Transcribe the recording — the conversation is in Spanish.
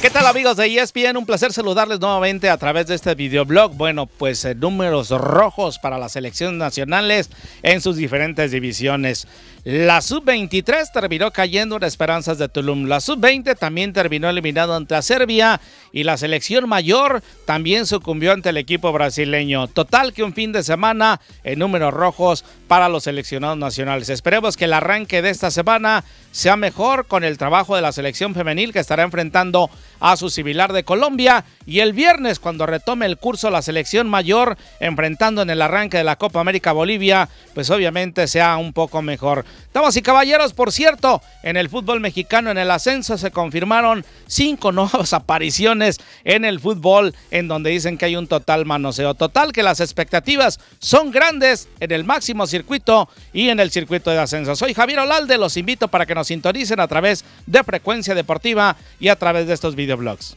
¿Qué tal amigos de ESPN? Un placer saludarles nuevamente a través de este videoblog. Bueno, pues eh, números rojos para las selecciones nacionales en sus diferentes divisiones. La sub-23 terminó cayendo en Esperanzas de Tulum. La sub-20 también terminó eliminado ante la Serbia y la selección mayor también sucumbió ante el equipo brasileño. Total que un fin de semana en números rojos para los seleccionados nacionales. Esperemos que el arranque de esta semana sea mejor con el trabajo de la selección femenil que estará enfrentando a su similar de Colombia y el viernes cuando retome el curso la selección mayor enfrentando en el arranque de la Copa América Bolivia, pues obviamente sea un poco mejor. Damas y caballeros, por cierto, en el fútbol mexicano en el ascenso se confirmaron cinco nuevas apariciones en el fútbol en donde dicen que hay un total manoseo total, que las expectativas son grandes en el máximo circuito y en el circuito de ascenso. Soy Javier Olalde, los invito para que nos nos sintonicen a través de Frecuencia Deportiva y a través de estos videoblogs.